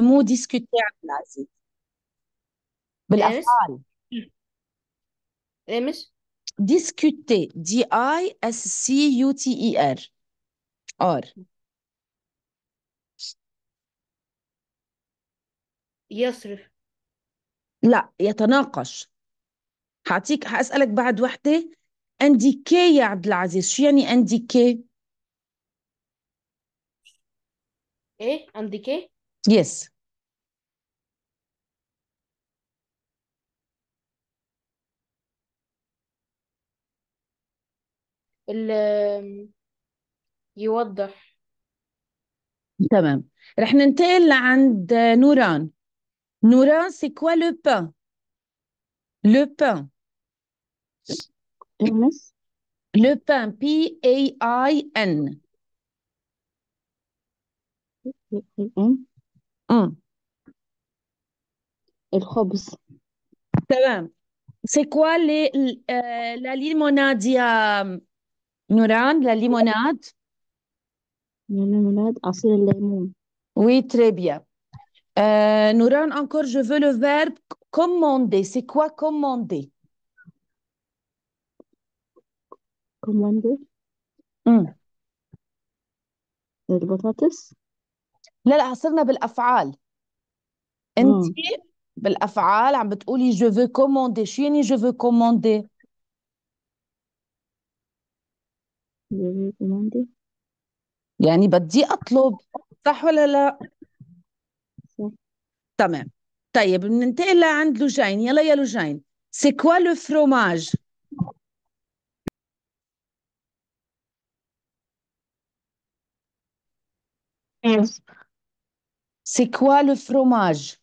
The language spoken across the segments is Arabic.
مو ديسكوتي عبد العزيز بالأفعال مش ديسكوتي دي اي اس سي يو تي اي ار ار يصرف لا يتناقش هعطيك هسألك بعد وحدة انديكي يا عبد العزيز شو يعني انديكي؟ ايه انديكي؟ Yes. ال- يوضح تمام رح ننتقل لعند نوران نوران سي كوا لو بان لو بان لو بان بي اي اي ان تمام C'est quoi les, euh, la limonade, Nuran euh, Nouran, la limonade? La limonade, ah, le lemon Oui, très bien. Euh, Nouran, encore, je veux le verbe commander. C'est quoi commander? commander Hmm. البطاطس لا لا صرنا بالافعال انت مم. بالافعال عم بتقولي جو فو كوموندي شو يعني جو فو كوموندي كوموندي يعني بدي اطلب صح ولا لا تمام طيب بننتقل لعند لوجين يلا يا لوجين سي كوا لو فروماج C'est quoi le fromage?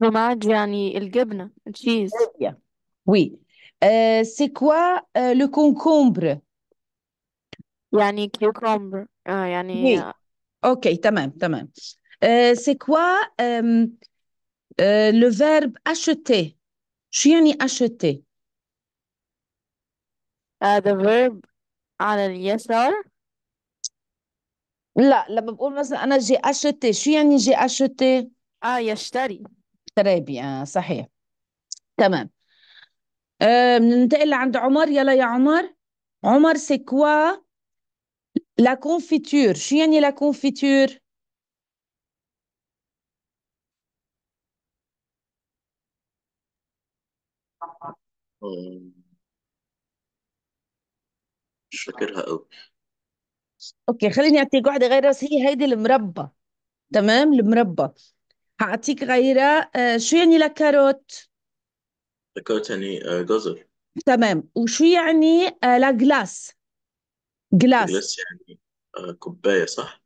fromage يعني le cheese le Oui. Euh, c'est quoi euh, le concombre? يعني cucumber le ah, يعني Oui. Ah. OK, tamam, tamam. Euh, c'est quoi le verbe acheter? شو يعني acheter? Le ah, the verb yes لا لما بقول مثلا انا جي اشتي شو يعني جي اشتي اه يشتري ترابي اه صحيح تمام آه، بننتقل آه لعند عمر يلا يا عمر عمر سي كوا لا كونفيتور شو يعني لا كونفيتور مش فاكرها قوي اوكي خليني اعطيك واحده غيرها بس هي هيدي المربى تمام المربى هعطيك غيرها آه شو يعني لكاروت الكاروت يعني آه، جزر تمام وشو يعني آه جلاس جلاس يعني آه، كوباية صح؟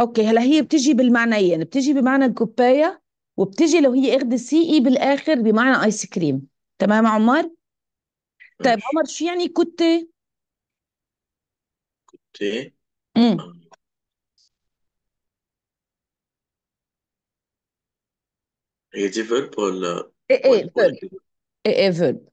اوكي هلا هي بتجي بالمعنيين يعني بتجي بمعنى الكوبايه وبتجي لو هي اخذ سي اي بالاخر بمعنى ايس كريم تمام عمر طيب عمر شو يعني كتة Sí. Mm. هي دي فيرب ولا ايه ايه ولا ولا ايه ايه فيرب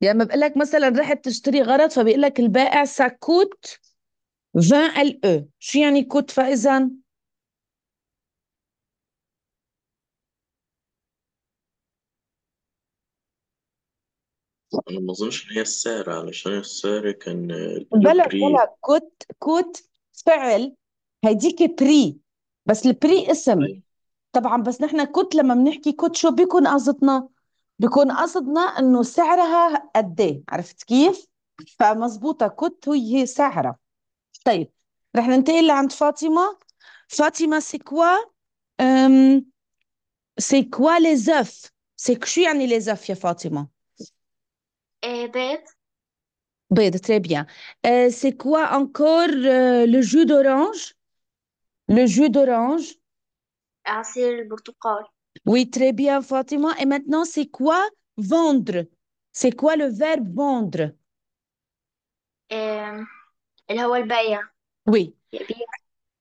يعني بقول لك مثلا رحت تشتري غرض فبيقول لك البائع ساكوت 20 ال او إيه. شو يعني كوت فإذا انا ما اظنش ان هي السعر علشان السعر كان بلا بري بلا كوت كوت فعل هيديك بري بس البري اسم أيوة. طبعا بس نحن كوت لما بنحكي كوت شو بيكون قصدنا بيكون قصدنا انه سعرها قد ايه عرفت كيف فمزبوطة كوت هي سعرها طيب رح ننتقل لعند فاطمة فاطمة سي كوا سي كوا لي زوف سي شو يعني لي زوف يا فاطمة bête. Bête, très bien. Euh, c'est quoi encore euh, le jus d'orange? Le jus d'orange. Ah, c'est le portugal. Oui, très bien, Fatima. Et maintenant, c'est quoi vendre? C'est quoi le verbe vendre? Euh, oui.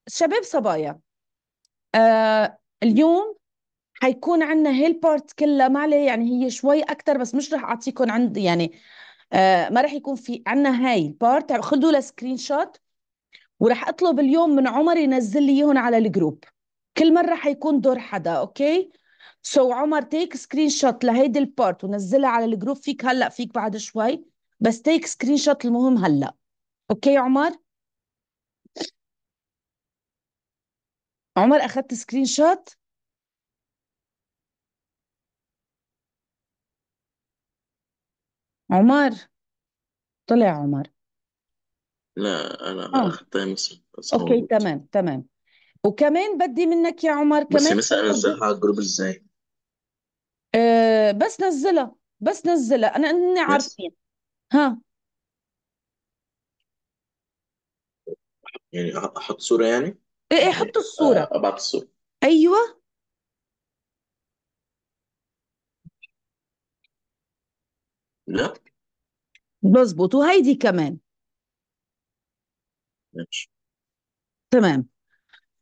Chabab Sabaya. حيكون عندنا هالبارت كلها ما عليه يعني هي شوي اكثر بس مش رح اعطيكم عند يعني آه ما رح يكون في عندنا هاي البارت خذوا لها سكرين شوت ورح اطلب اليوم من عمر ينزل لي اياهم على الجروب كل مره حيكون دور حدا اوكي سو so, عمر تيك سكرين شوت لهيدي البارت ونزلها على الجروب فيك هلا فيك بعد شوي بس تيك سكرين شوت المهم هلا اوكي عمر عمر اخذت سكرين شوت عمر طلع عمر لا أنا اه أخذتها مثل اوكي موجود تمام تمام وكمان بدي منك يا عمر بس كمان مثلا شغلة أنزلها على الجروب إزاي آه بس نزلها بس نزلها انا اني بس عارفين ها يعني أحط صورة يعني ايه إيه، يعني حط الصورة آه، أبعت الصورة ايوه لا مظبوط وهيدي كمان ماشي تمام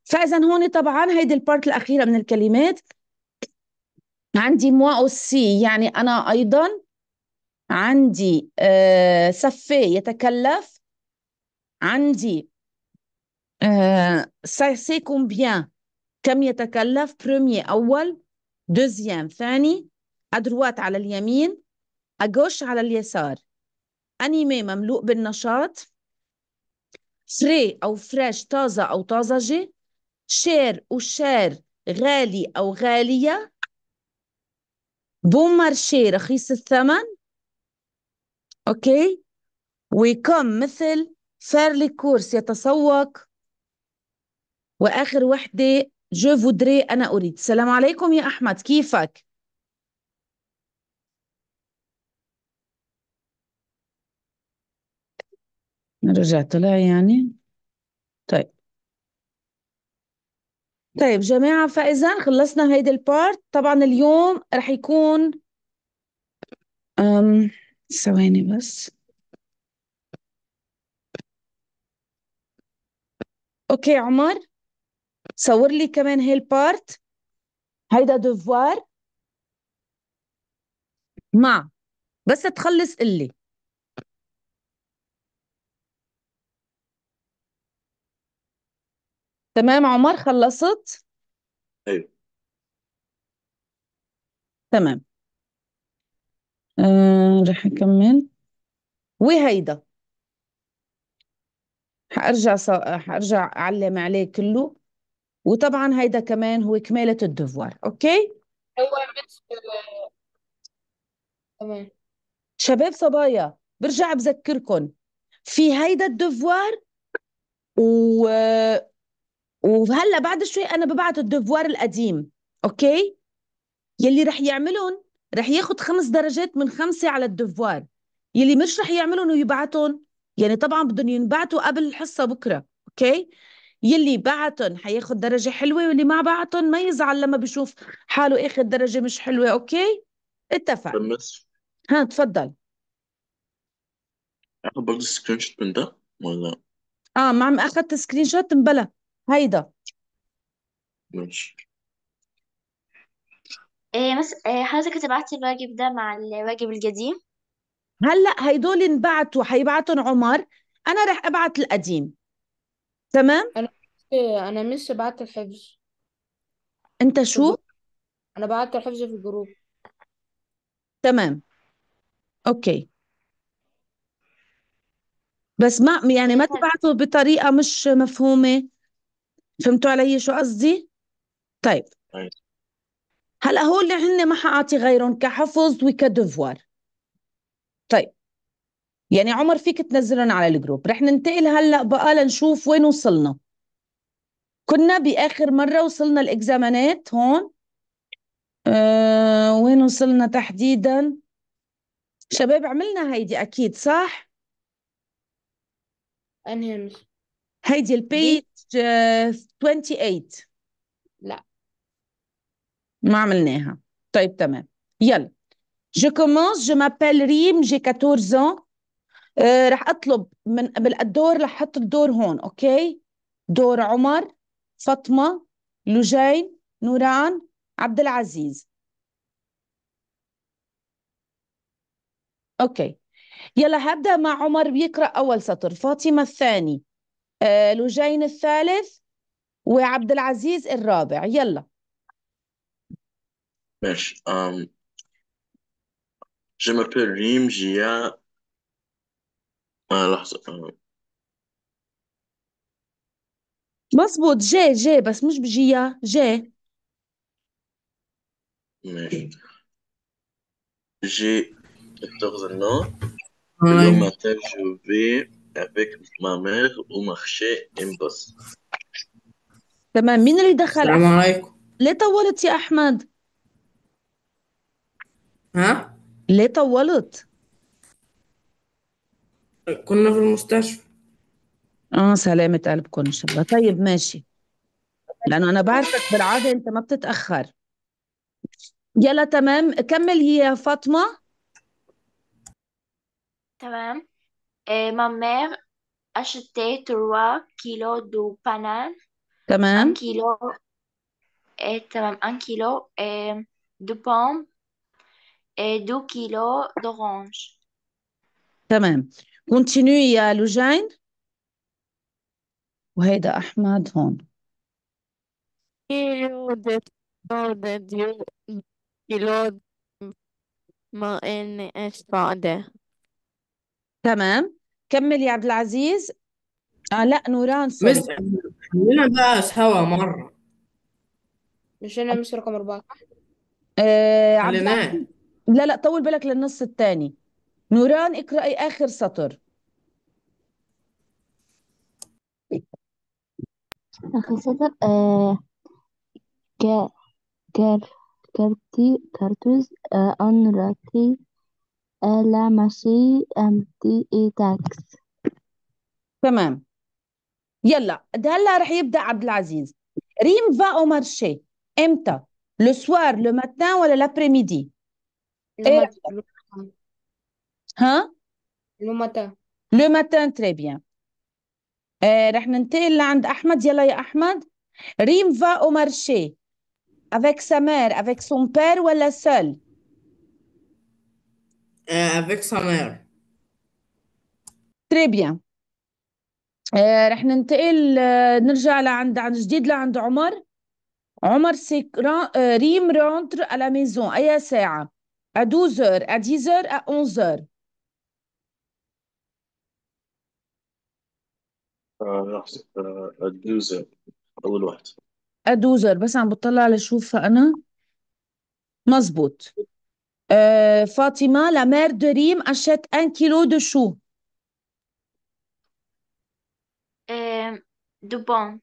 فاذا هون طبعا هيدي البارت الاخيره من الكلمات عندي موا او سي يعني انا ايضا عندي آه سفي يتكلف عندي آه سي كومبيان كم يتكلف برومي اول دوزيام ثاني ادروات على اليمين اجوش على اليسار أنيمي مملوء بالنشاط فري أو فريش طازة أو طازجة شير وشير غالي أو غالية بون مارشي رخيص الثمن أوكي ويكم مثل فارلي كورس يتسوق وآخر وحدة جو فودري أنا أريد السلام عليكم يا أحمد كيفك؟ رجع طلع يعني طيب طيب جماعة فإذا خلصنا هيدي البارت طبعا اليوم رح يكون ثواني بس اوكي عمر صور لي كمان هي البارت هيدا دوفوار مع بس تخلص قلي تمام عمر خلصت ايوه تمام آه رح أكمل وهيدا حأرجع ص... حأرجع أعلم عليه كله وطبعا هيدا كمان هو كمالة الدفوار أوكي هو تمام شباب صبايا برجع بذكركم في هيدا الدفوار و وهلا بعد شوي انا ببعت الدفوار القديم اوكي يلي رح يعملهم رح ياخد خمس درجات من خمسة على الدفوار يلي مش رح يعملهم ويبعتهم يعني طبعا بدهم ينبعتوا قبل الحصة بكرة اوكي يلي بعتهم حياخد درجة حلوة واللي ما بعتهم ما يزعل لما بيشوف حاله آخذ درجة مش حلوة اوكي اتفق ها تفضل اخد برضه سكرين شوت من ده ولا اه ما عم اخدت سكرين شوت مبلا هيدا ماشي إيه مس... إيه حضرتك هتبعتي الواجب ده مع الواجب القديم هلا هيدول انبعتوا هيبعتهم عمر انا رح ابعت القديم تمام انا انا مش بعت الحفظ انت شو انا بعت الحفظ في الجروب تمام اوكي بس ما يعني ما إيه، طيب. تبعته بطريقة مش مفهومة فهمتوا علي شو قصدي؟ طيب, طيب. هلا هو اللي هن ما حاعطي غيرهم كحفظ وكدفوار طيب يعني عمر فيك تنزلهم على الجروب رح ننتقل هلا بقى لنشوف وين وصلنا كنا باخر مره وصلنا الاكزامينات هون أه وين وصلنا تحديدا شباب عملنا هيدي اكيد صح انهي هيدي البيج 28 آه، لا ما عملناها طيب تمام يلا Je commence, je m'appelle ريم j'ai 14 ans. آه، رح اطلب من بالدور رح احط الدور هون، اوكي؟ دور عمر، فاطمه، لجين، نوران، عبد العزيز. اوكي. يلا هبدا مع عمر بيقرا اول سطر، فاطمه الثاني. آه، لجين الثالث وعبد العزيز الرابع يلا ماشي um, je m'appelle ريم جيا آه لحظة آه. مظبوط جي جي بس مش بجيا جي ماشي جي 14 ans. اليوم matin, je vais avec ma mère ومخشي امباس تمام مين اللي دخل السلام عليكم ليه طولت يا احمد ها ليه طولت كنا في المستشفى اه سلامة قلبكم ان شاء الله طيب ماشي لانه انا بعرفك بالعاده انت ما بتتاخر يلا تمام كمل هي يا فاطمه تمام Et ma mère achetait 3 kilos de bananes, un kilo, et, un kilo de pommes et 2 kilos d'oranges. Continuez, à Oui, Kilo de de kilos de تمام كمل يا عبد العزيز اه لا نوران سوري خلينا بقى سوا مرة مش انا مش رقم اربعة آه عبد العزيز لا لا طول بالك للنص الثاني نوران اقرأي آخر سطر آخر سطر آه كا كار كارتي كارتوز آه أنراتي Elle a marché un petit et taxe. Tamam. Yalla, d'alla rah yibda Abdelaziz. Rim va au marché. Emta? Le soir, le matin ou l'après-midi? Le matin. Hein? Le matin. Le matin, très bien. va nantil l'and Ahmad. Yalla, ya Ahmad. Rim va au marché. Avec sa mère, avec son père ou la seule? euh, avec sa mère. Très bien. رح ننتقل آه، نرجع لعند عن جديد لعند عمر عمر سي آه، ريم رونتر على ميزون اي ساعه ا à ا à ا à ادوزر آه، اول واحد ادوزر بس عم بطلع لشوفها انا مزبوط فاطمة لا مير دو ريم اشيت ان كيلو دو شو دو بون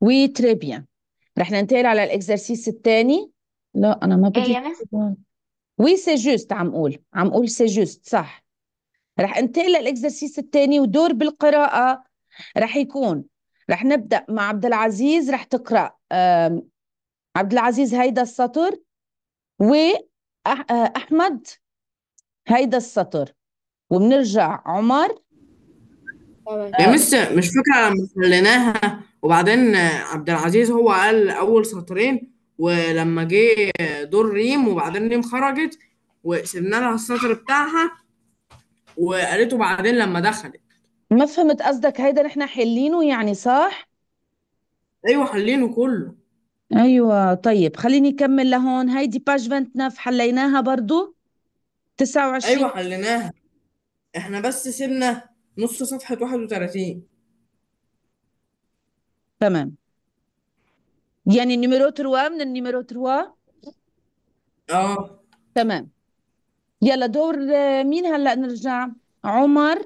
وي تري بيان رح ننتقل على الاكزرسيس الثاني لا انا ما بدي وي سي جوست عم قول عم قول سي جوست صح رح انتقل للاكزرسيس الثاني ودور بالقراءه رح يكون رح نبدا مع عبد العزيز رح تقرا عبد العزيز هيدا السطر و آه، احمد هيدا السطر وبنرجع عمر يا مس مش فاكرة لما خليناها وبعدين آه، عبد العزيز هو قال اول سطرين ولما جه دور ريم وبعدين ريم خرجت وسبنا لها السطر بتاعها وقالته بعدين لما دخلت ما فهمت قصدك هيدا نحن حلينه يعني صح؟ ايوه حلينه كله ايوه طيب خليني اكمل لهون هيدي باج 29 حليناها برضو 29 ايوه حليناها احنا بس سيبنا نص صفحة 31 تمام يعني النيميرو 3 من النيميرو 3 اه تمام يلا دور آه، مين هلا نرجع عمر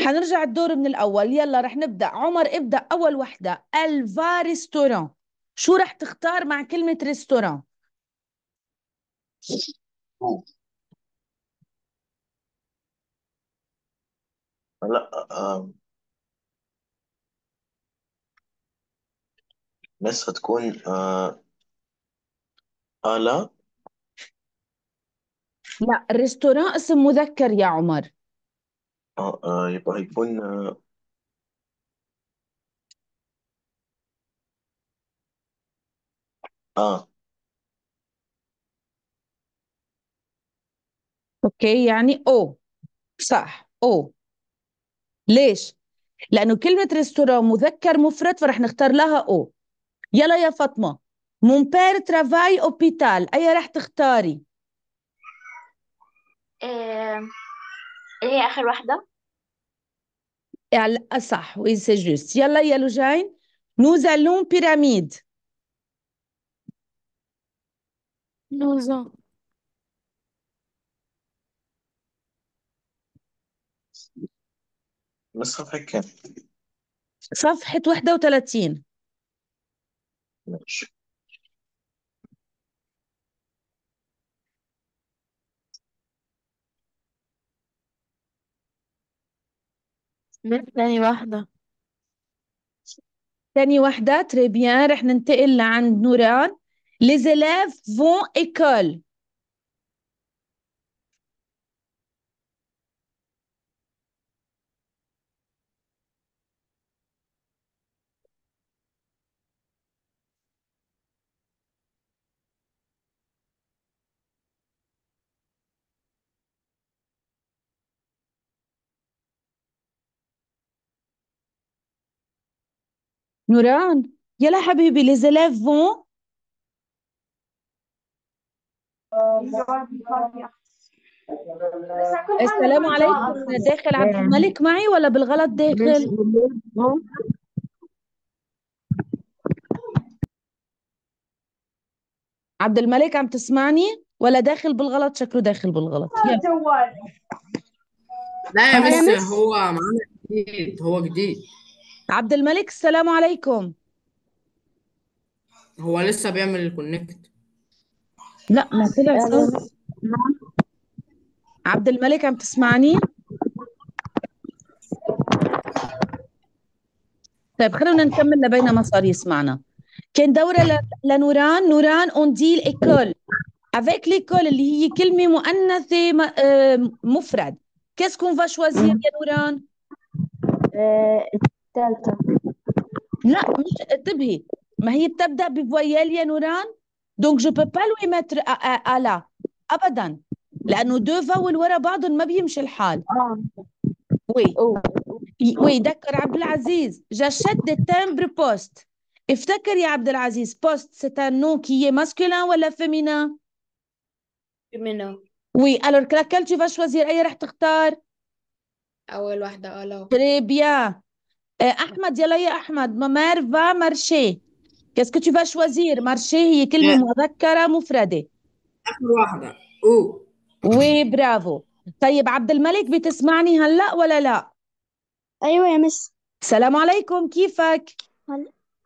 حنرجع الدور من الاول يلا رح نبدا عمر ابدا اول وحده الفا ريستوران شو رح تختار مع كلمة ريستوران؟ هلا بس هتكون آه آلا لا ريستوران اسم مذكر يا عمر اه, آه يبقى هيكون آه اه اوكي يعني او صح او ليش لانه كلمه ريستوران مذكر مفرد فرح نختار لها او يلا يا فاطمه مون بير ترافاي اوبيتال اي راح تختاري آه، ايه هي آخر واحدة يعني صح وي سي جوست يلا يا لوجين نو الون بيراميد 12 ans. صفحة كام؟ صفحة 31 ماشي من واحدة ثاني واحدة تريبيان رح ننتقل لعند نوران Les élèves vont école. Nouran, Yala Habibi, les élèves vont السلام عليكم داخل عبد الملك معي ولا بالغلط داخل؟ عبد الملك عم تسمعني ولا داخل بالغلط شكله داخل بالغلط لا يا مس هو معنا جديد هو جديد عبد الملك السلام عليكم هو لسه بيعمل الكونكت لا ما طلع صوت عبد الملك عم تسمعني؟ طيب خلونا نكمل لبين ما صار يسمعنا كان دورة لنوران نوران اون دي ليكول افيك ليكول اللي هي كلمة مؤنثة آه، مفرد كيس كون فاشوازير يا نوران؟ آه، الثالثة لا مش انتبهي ما هي بتبدأ بفويال يا نوران؟ دونك جو بو با لوي ا الا ابدا لانه دو فاول ورا بعض ما بيمشي الحال وي وي ذكر عبد العزيز جاشد التمبر بوست افتكر يا عبد العزيز بوست سي ان نو كي ماسكولين ولا فيمينا فيمينا وي الور كلاكل tu vas اي رح تختار اول واحده الو لو تري بيان احمد يلا يا احمد ما مارفا مارشي Qu'est-ce que tu vas choisir Marché هي كلمة مذكرة مفردة. آخر واحدة. أو. وي برافو. طيب عبد الملك بتسمعني هلا ولا لا؟ أيوة يا مس. السلام عليكم كيفك؟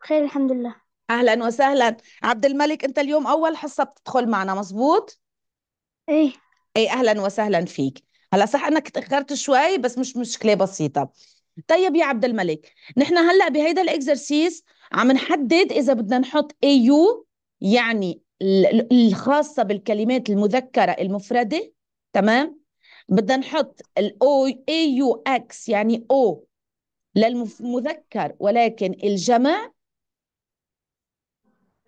بخير الحمد لله. أهلا وسهلا. عبد الملك أنت اليوم أول حصة بتدخل معنا مزبوط؟ إيه. إيه أهلا وسهلا فيك. هلا صح انك تاخرت شوي بس مش مشكله بسيطه طيب يا عبد الملك نحن هلا بهيدا الاكزرسيس عم نحدد اذا بدنا نحط ايو يعني الخاصه بالكلمات المذكره المفرده تمام بدنا نحط الاو اي يو اكس يعني او للمذكر ولكن الجمع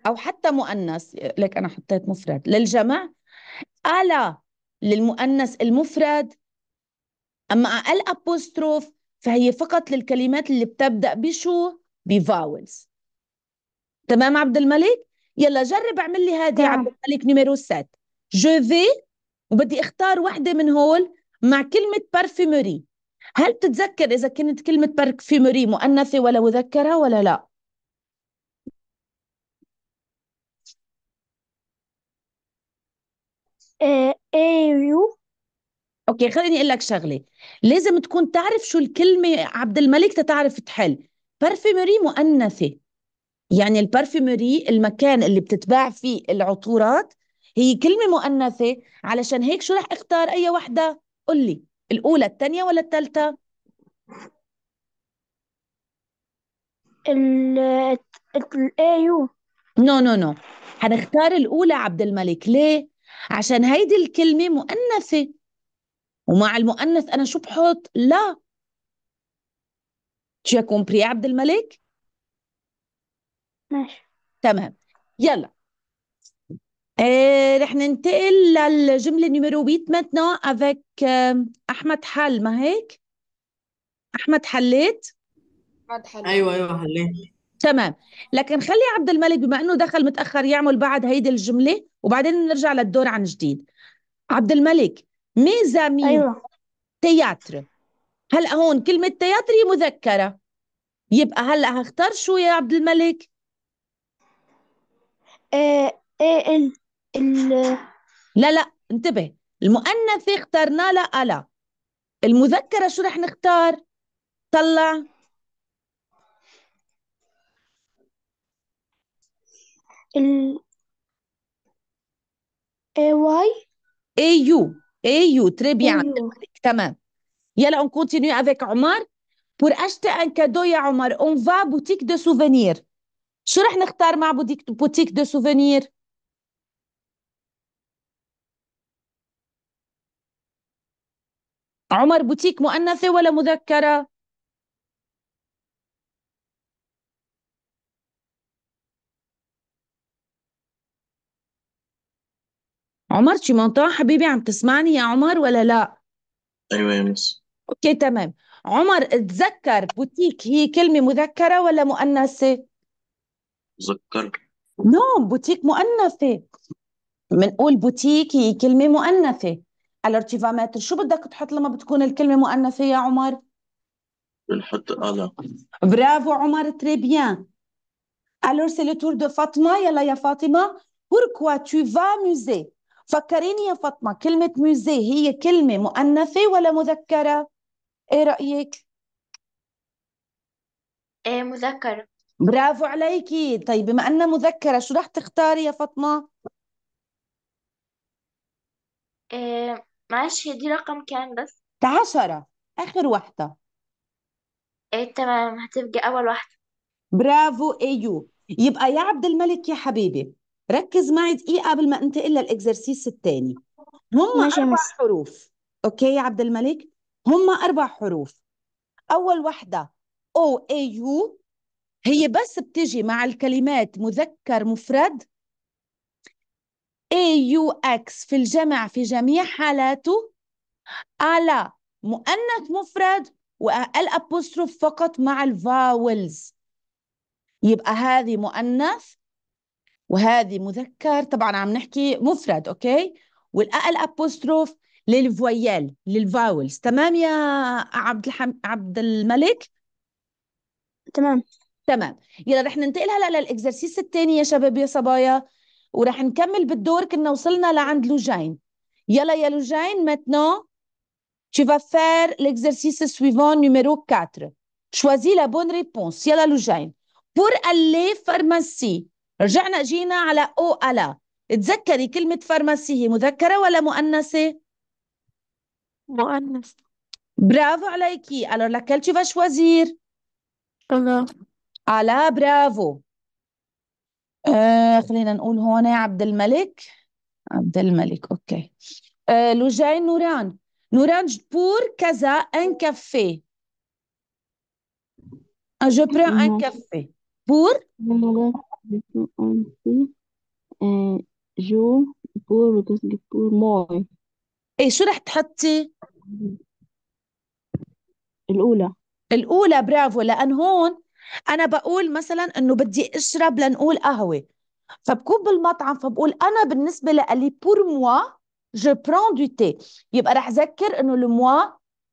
او حتى مؤنث لك انا حطيت مفرد للجمع الا للمؤنث المفرد اما الابوستروف فهي فقط للكلمات اللي بتبدأ بشو بفاولز تمام عبد الملك يلا جرب اعمل لي هذه عبد الملك نيميرو 7 جو في وبدي اختار وحده من هول مع كلمة بارفيموري هل بتتذكر إذا كانت كلمة بارفيموري مؤنثة ولا مذكرة ولا لا؟ ايه, إيه، اوكي خليني اقول لك شغله لازم تكون تعرف شو الكلمه عبد الملك تتعرف تحل بارفيمري مؤنثه يعني البارفيمري المكان اللي بتتباع فيه العطورات هي كلمه مؤنثه علشان هيك شو رح اختار اي وحده قل لي الاولى الثانيه ولا الثالثه الايو نو نو نو حنختار الاولى عبد الملك ليه عشان هيدي الكلمه مؤنثه ومع المؤنث انا شو بحط لا شو كومبري عبد الملك ماشي تمام يلا إيه رح ننتقل للجملة نيميرو 8 maintenant افيك آه، أحمد حل ما هيك؟ أحمد حليت؟ أحمد حليت أيوه أيوه حليت تمام لكن خلي عبد الملك بما انه دخل متاخر يعمل بعد هيدي الجمله وبعدين نرجع للدور عن جديد عبد الملك ميزامين أيوة. تياتر هلا هون كلمة تياتر مذكرة يبقى هلا هختار شو يا عبد الملك؟ ايه ايه ال ال لا لا انتبه المؤنثة اخترنا لها ألا آه، المذكرة شو رح نختار؟ طلع ال اي واي اي يو ايو تري بيان أيوه. تمام يلا اون كونتينيو افيك عمر بور اشتي ان كادو يا عمر اون فا بوتيك دو سوفينير شو رح نختار مع بوتيك بوتيك دو سوفينير عمر بوتيك مؤنثه ولا مذكره عمر شي منطقة حبيبي عم تسمعني يا عمر ولا لا ايوه يا مس اوكي تمام عمر اتذكر بوتيك هي كلمة مذكرة ولا مؤنثة تذكر نو نعم، بوتيك مؤنثة بنقول بوتيك هي كلمة مؤنثة الارتيفامتر شو بدك تحط لما بتكون الكلمة مؤنثة يا عمر بنحط ألا برافو عمر تري بيان Alors c'est le tour de فاطمة يلا يا فاطمة Pourquoi tu vas amuser فكريني يا فاطمة كلمة ميوزي هي كلمة مؤنثة ولا مذكرة؟ ايه رأيك؟ إيه مذكرة برافو عليكي طيب بما أنها مذكرة شو رح تختاري يا فاطمة؟ إيه معلش هي دي رقم كام بس؟ عشرة آخر واحدة إيه تمام هتبقى أول واحدة برافو أيو يبقى يا عبد الملك يا حبيبي ركز معي دقيقه قبل ما انتقل للاكزرسيس الثاني هم اربع حروف اوكي يا عبد الملك هم اربع حروف اول واحده او اي يو هي بس بتجي مع الكلمات مذكر مفرد اي يو اكس في الجمع في جميع حالاته على مؤنث مفرد والابوستروف فقط مع الفاولز يبقى هذه مؤنث وهذه مذكر طبعا عم نحكي مفرد أوكي والأقل أبوستروف للفويال للفاولز تمام يا عبد الحم... عبد الملك تمام تمام يلا رح ننتقل هلا للاكزرسيس الثاني يا شباب يا صبايا ورح نكمل بالدور كنا وصلنا لعند لوجين يلا يا لوجين ماتنو tu vas faire l'exercice suivant numéro 4 choisis la bonne réponse يلا لوجين pour aller pharmacie رجعنا جينا على او الا تذكري كلمة فارماسي هي مذكرة ولا مؤنثة؟ مؤنثة برافو عليكي alors laquelle tu وزير choisir الا الا برافو آه خلينا نقول هون عبد الملك عبد الملك اوكي آه لوجين نوران نوران بور كذا ان كافيه ah, je بران أن café بور on جو بور بور ايه شو رح تحطي الأولى الأولى برافو لأن هون أنا بقول مثلا إنه بدي أشرب لنقول قهوة فبكون بالمطعم فبقول أنا بالنسبة لألي بور موا جو برون دو تي يبقى رح ذكر إنه الموا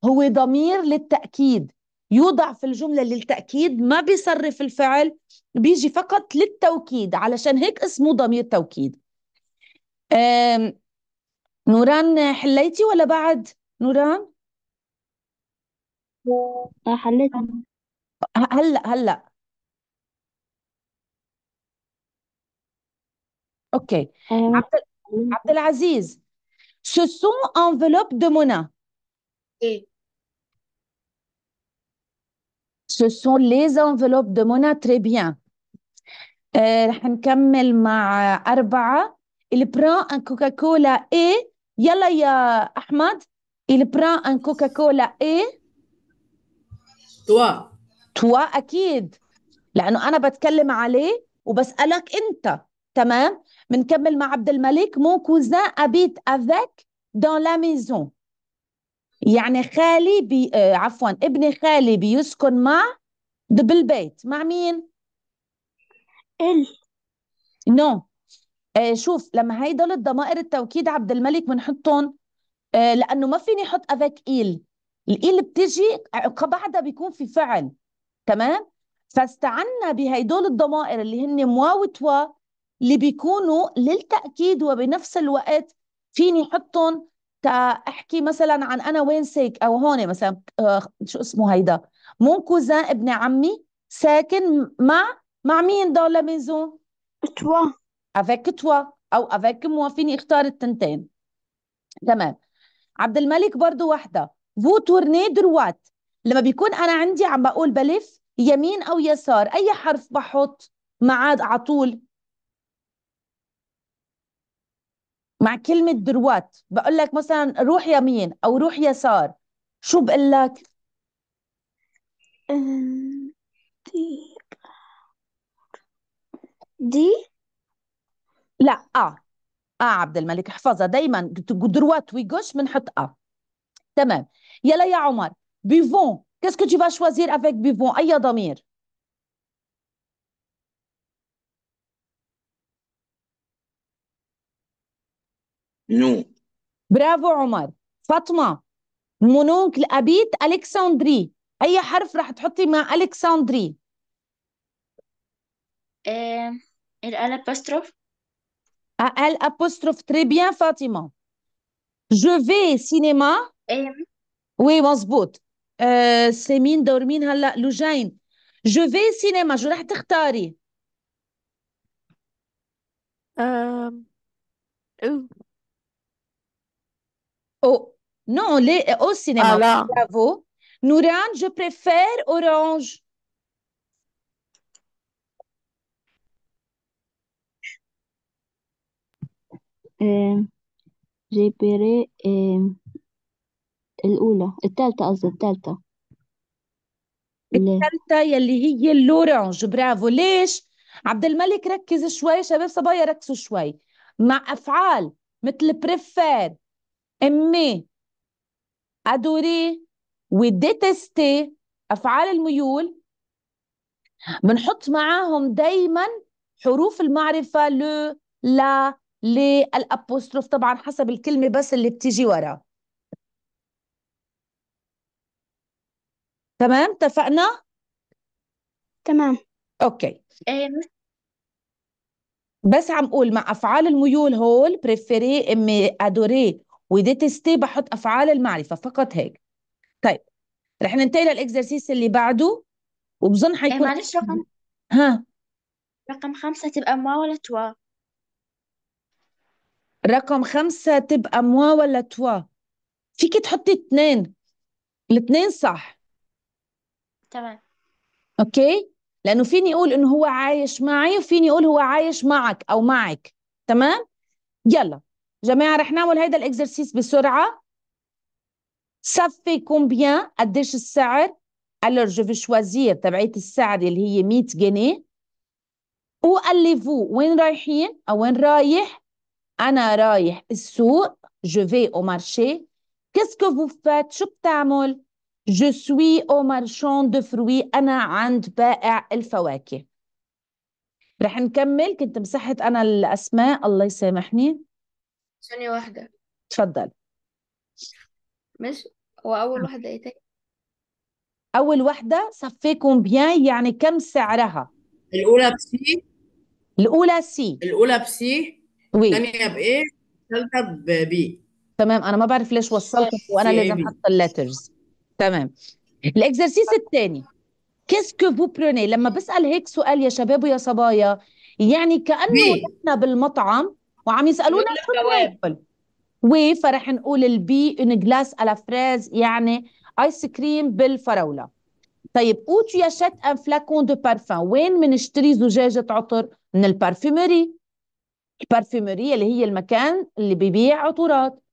هو ضمير للتأكيد يوضع في الجملة للتأكيد ما بيصرف الفعل بيجي فقط للتوكيد علشان هيك اسمه ضمير توكيد نوران حليتي ولا بعد نوران؟ آه، حليت هلا هلا اوكي آه. عبد العزيز Ce sont enveloppe de Mona. إيه. ce sont les enveloppes de Mona très bien. Euh, il prend un Coca-Cola et يلا Ahmad. il prend un Coca-Cola et toi toi أكيد لأنه أنا بتكلم عليه وبسألك أنت تمام بنكمل مع عبد الملك mon cousin habite avec dans la maison يعني خالي بي آه، عفوا ابن خالي بيسكن مع بالبيت مع مين؟ ال نو no. آه شوف لما هيدول الضمائر التوكيد عبد الملك بنحطهم آه لانه ما فيني احط افاك ايل الايل بتجي بعدها بيكون في فعل تمام فاستعنا بهيدول الضمائر اللي هن موا وتوا اللي بيكونوا للتاكيد وبنفس الوقت فيني احطهم احكي مثلا عن انا وين ساك او هون مثلا آه، شو اسمه هيدا مون كوزان ابن عمي ساكن مع مع مين دون لا ميزون توا افيك توا او افيك موا فيني اختار التنتين تمام عبد الملك برضو وحده فو تورني دروات لما بيكون انا عندي عم بقول بلف يمين او يسار اي حرف بحط معاد على طول مع كلمة دروات بقول لك مثلا روح يمين أو روح يسار شو بقول لك؟ دي دي لا آه آه عبد الملك احفظها دايما دروات ويغوش بنحط آه تمام يلا يا عمر بيفون كيسكو تي فا شوازير افيك بيفون أي ضمير؟ نو برافو عمر فاطمه مونونك لابيت الكسندري اي حرف راح تحطي مع الكسندري آه، الابوستروف الابوستروف آه، تري بيان فاطمه جو في سينما وي مزبوط سمين سليمين دور مين هلا لوجين جو في سينما شو راح تختاري؟ أم... Oh, non, les, au cinéma. Bravo. Nouran, je préfère orange. Euh, j'ai préféré euh, الأولى الثالثة قصدي الثالثة الثالثة يلي هي الأورانج برافو ليش؟ عبد الملك ركز شوي شباب صبايا ركزوا شوي مع أفعال مثل préfère. أمي أدوري وديتستي افعال الميول بنحط معاهم دايما حروف المعرفه لو لا لي الابوستروف طبعا حسب الكلمه بس اللي بتيجي ورا تمام اتفقنا تمام اوكي أم. إيه، بس عم قول مع افعال الميول هول بريفيري امي ادوري تستي بحط افعال المعرفه فقط هيك طيب رح ننتقل للاكزرسيس اللي بعده وبظن يعني حيكون معلش رقم ها رقم خمسة تبقى موا ولا توا رقم خمسة تبقى موا ولا توا فيك تحطي اثنين الاثنين صح تمام اوكي لانه فيني اقول انه هو عايش معي وفيني اقول هو عايش معك او معك تمام يلا جماعة رح نعمل هيدا الاكزرسيس بسرعة صفي كومبيان قديش السعر؟ Alors je vais choisir تبعية السعر اللي هي 100 جنيه وقلفو فو وين رايحين أو وين رايح؟ أنا رايح السوق je vais au marché qu'est-ce que vous faites؟ شو بتعمل؟ Je suis au marchand de fruits أنا عند بائع الفواكه رح نكمل كنت مسحت أنا الأسماء الله يسامحني ثانية واحدة اتفضل ماشي هو أول واحدة إيه تاني؟ أول واحدة صفيكم كومبيان يعني كم سعرها؟ الأولى بسي الأولى سي الأولى بسي وي الثانية بإيه؟ الثالثة ببي تمام أنا ما بعرف ليش وصلتك وأنا لازم أحط اللترز تمام الإكزرسيس الثاني كيس كو فو بروني لما بسأل هيك سؤال يا شباب ويا صبايا يعني كأنه نحن بالمطعم وعم يسالونا شو ناكل وفرح نقول البي ان جلاس فريز يعني ايس كريم بالفراوله طيب اوتو شات ان فلاكون دو بارفان وين بنشتري زجاجه عطر من البارفيمري البارفيمري اللي هي المكان اللي ببيع عطورات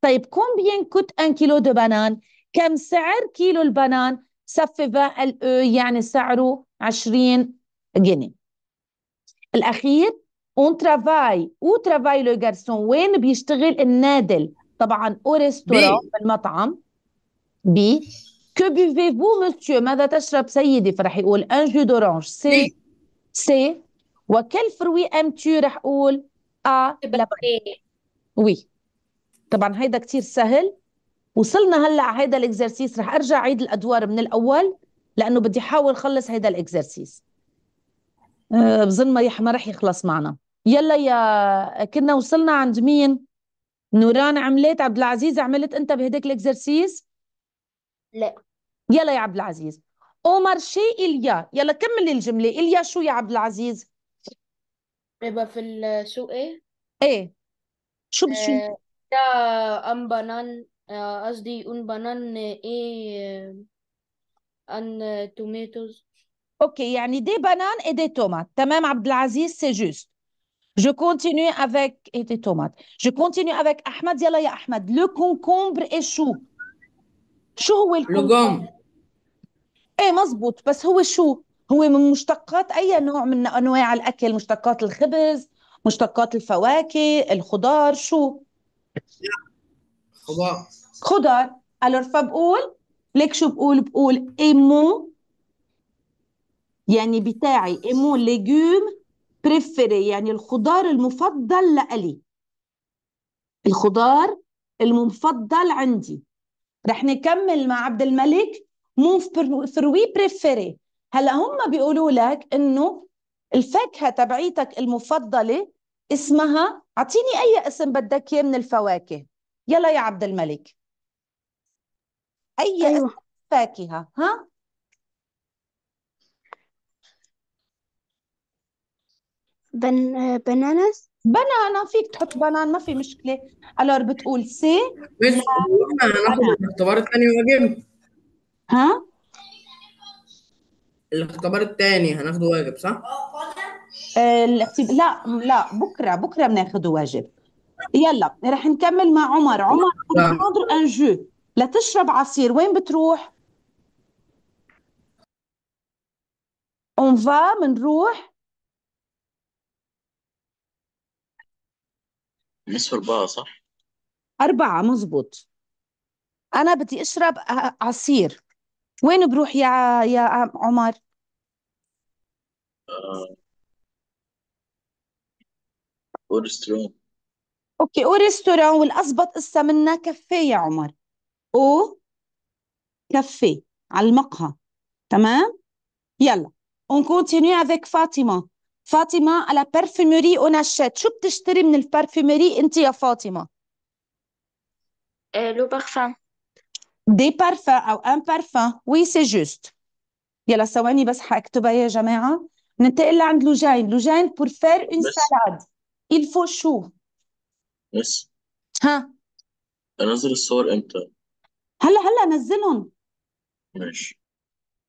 طيب كومبيان كوت ان كيلو دو بانان كم سعر كيلو البنان سففا الأو e، يعني سعره 20 جنيه الأخير اون ترافاي او ترافاي لو جارسون وين بيشتغل النادل طبعا او ريستوران المطعم بي كو بوفي فو مسيو ماذا تشرب سيدي فرح يقول ان جو دورانج سي سي وكل فروي ام تي رح اقول ا لبن إيه؟ وي طبعا هيدا كثير سهل وصلنا هلا على هيدا الاكزرسيس رح ارجع اعيد الادوار من الاول لانه بدي احاول خلص هيدا الاكزرسيس آه، بظن ما ما رح يخلص معنا يلا يا كنا وصلنا عند مين نوران عملت عبد العزيز عملت انت بهديك الاكزرسيس لا يلا يا عبد العزيز شي إليا يلا كمل الجملة إليا شو يا عبد العزيز يبقى في السوق ايه ايه شو بشو آه، يا ام بنان آه، قصدي ان بنان ايه ان توميتوز اوكي يعني دي بانان اي دي تومات تمام عبد العزيز, c'est juste. Je continue avec اي دي تومات Je continue avec احمد يلا يا احمد Le concombre اي شو شو هو الكونكومبر؟ ايه مزبوط بس هو شو؟ هو من مشتقات اي نوع من انواع الاكل، مشتقات الخبز، مشتقات الفواكه، الخضار، شو؟ خضار خضار، الور فبقول لك شو بقول؟ بقول ايمو يعني بتاعي امو ليجوم بريفيري يعني الخضار المفضل لألي الخضار المفضل عندي رح نكمل مع عبد الملك موف فروي بريفيري هلا هم بيقولوا لك انه الفاكهه تبعيتك المفضله اسمها اعطيني اي اسم بدك اياه من الفواكه يلا يا عبد الملك اي أيوة. اسم فاكهه ها بن... بنانس بنانا فيك تحط بنان ما في مشكلة الور بتقول سي بس هناخد الاختبار الثاني واجب ها الاختبار الثاني هناخده واجب صح؟ آه الاختب... لا لا بكرة بكرة بناخده واجب يلا رح نكمل مع عمر عمر بتحضر ان جو لتشرب عصير وين بتروح؟ اون فا بنروح نصف أربعة صح؟ أربعة مزبوط أنا بدي أشرب عصير وين بروح يا يا عمر؟ آه، ورستورون أوكي وريستوران والأزبط إسا منا كافيه يا عمر أو كافيه على المقهى تمام؟ يلا on أذيك فاطمة فاطمه على بارفيموري اوناشيت شو بتشتري من البارفيموري انت يا فاطمه آه، لو بارفان دي بارفان او ان بارفان وي سي جوست يلا ثواني بس حاكتبها يا جماعه ننتقل لعند لوجين لوجين بور فير اون سالاد il faut شو بس ها انزل الصور امتى هلا هلا نزلهم ماشي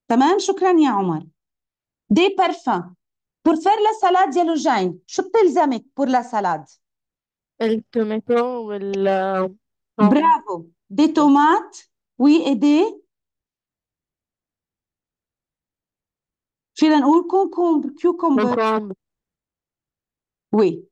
تمام شكرا يا عمر دي بارفان Pour faire la salade ديال الجين شو بتلزمك pour la salade التوماتو وال برافو دي تومات وي اي دي فينا نقول كوكومبر كوكومبر وي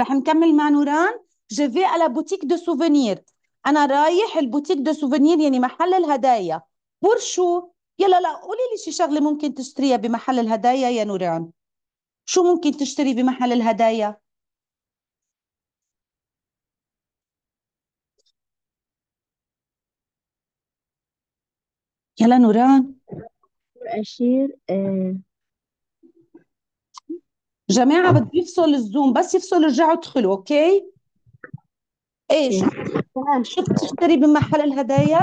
رح نكمل مع نوران je في à la boutique de أنا رايح البوتيك دو سوفينير يعني محل الهدايا بور شو يلا لا قولي لي شي شغله ممكن تشتريها بمحل الهدايا يا نوران شو ممكن تشتري بمحل الهدايا يلا نوران أشير آه. جماعه بده يفصل الزوم بس يفصل ارجعوا ادخلوا اوكي ايش إيه. شو بتشتري بمحل الهدايا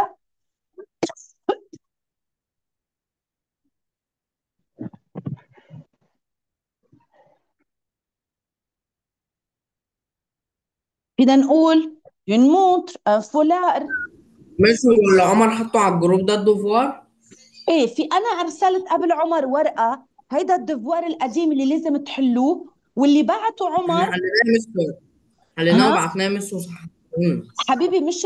فينا نقول يون مونتر فولار foulard مش هو اللي عمر حطه على الجروب ده الدوفوار ايه في انا ارسلت قبل عمر ورقه هيدا الدفوار القديم اللي لازم تحلوه واللي بعته عمر حليناه وبعثناه حليناه صح حبيبي مش